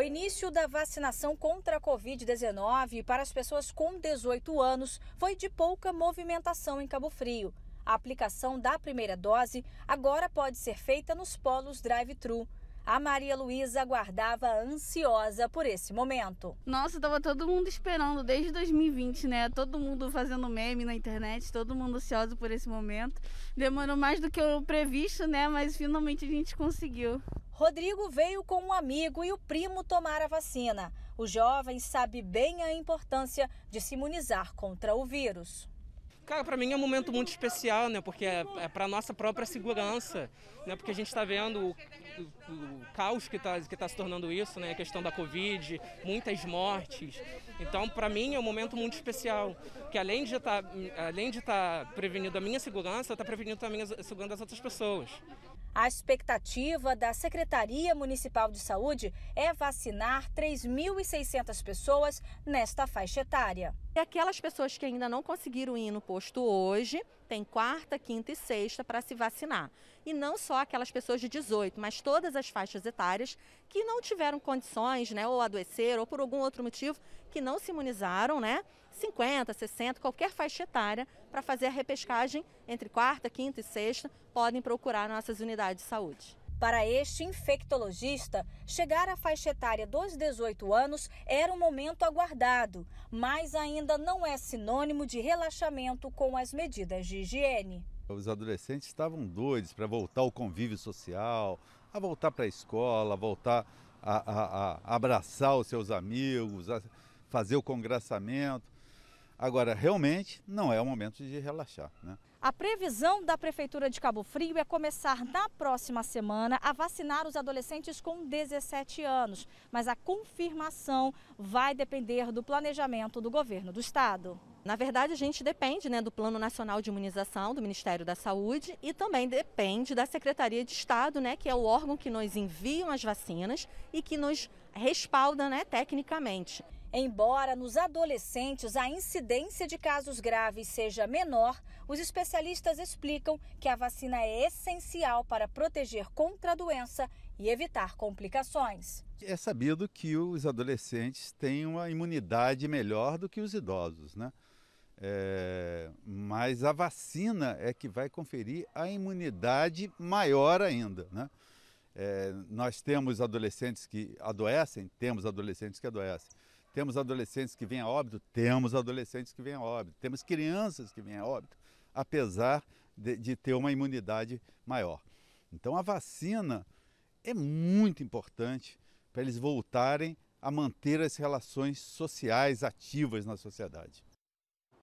O início da vacinação contra a Covid-19 para as pessoas com 18 anos foi de pouca movimentação em Cabo Frio. A aplicação da primeira dose agora pode ser feita nos polos drive-thru. A Maria Luísa aguardava ansiosa por esse momento. Nossa, tava todo mundo esperando desde 2020, né? Todo mundo fazendo meme na internet, todo mundo ansioso por esse momento. Demorou mais do que o previsto, né? Mas finalmente a gente conseguiu. Rodrigo veio com um amigo e o primo tomar a vacina. O jovem sabe bem a importância de se imunizar contra o vírus. Cara, para mim é um momento muito especial, né? Porque é, é para nossa própria segurança, né? Porque a gente está vendo o, o, o, caos que está que tá se tornando isso, né? A questão da Covid, muitas mortes. Então, para mim é um momento muito especial, que além de estar tá, além de estar tá prevenindo a minha segurança, está prevenindo também a segurança das outras pessoas. A expectativa da Secretaria Municipal de Saúde é vacinar 3.600 pessoas nesta faixa etária. E aquelas pessoas que ainda não conseguiram ir no posto hoje, tem quarta, quinta e sexta para se vacinar. E não só aquelas pessoas de 18, mas todas as faixas etárias que não tiveram condições, né, ou adoeceram, ou por algum outro motivo, que não se imunizaram, né, 50, 60, qualquer faixa etária, para fazer a repescagem entre quarta, quinta e sexta, podem procurar nossas unidades de saúde. Para este infectologista, chegar à faixa etária dos 18 anos era um momento aguardado, mas ainda não é sinônimo de relaxamento com as medidas de higiene. Os adolescentes estavam doidos para voltar ao convívio social, a voltar para a escola, a voltar a, a, a abraçar os seus amigos, a fazer o congraçamento. Agora, realmente, não é o momento de relaxar. Né? A previsão da Prefeitura de Cabo Frio é começar na próxima semana a vacinar os adolescentes com 17 anos, mas a confirmação vai depender do planejamento do governo do estado. Na verdade, a gente depende né, do Plano Nacional de Imunização do Ministério da Saúde e também depende da Secretaria de Estado, né, que é o órgão que nos envia as vacinas e que nos respalda né, tecnicamente. Embora nos adolescentes a incidência de casos graves seja menor, os especialistas explicam que a vacina é essencial para proteger contra a doença e evitar complicações. É sabido que os adolescentes têm uma imunidade melhor do que os idosos, né? É, mas a vacina é que vai conferir a imunidade maior ainda, né? É, nós temos adolescentes que adoecem, temos adolescentes que adoecem temos adolescentes que vêm a óbito? Temos adolescentes que vêm a óbito. Temos crianças que vêm a óbito, apesar de, de ter uma imunidade maior. Então a vacina é muito importante para eles voltarem a manter as relações sociais ativas na sociedade.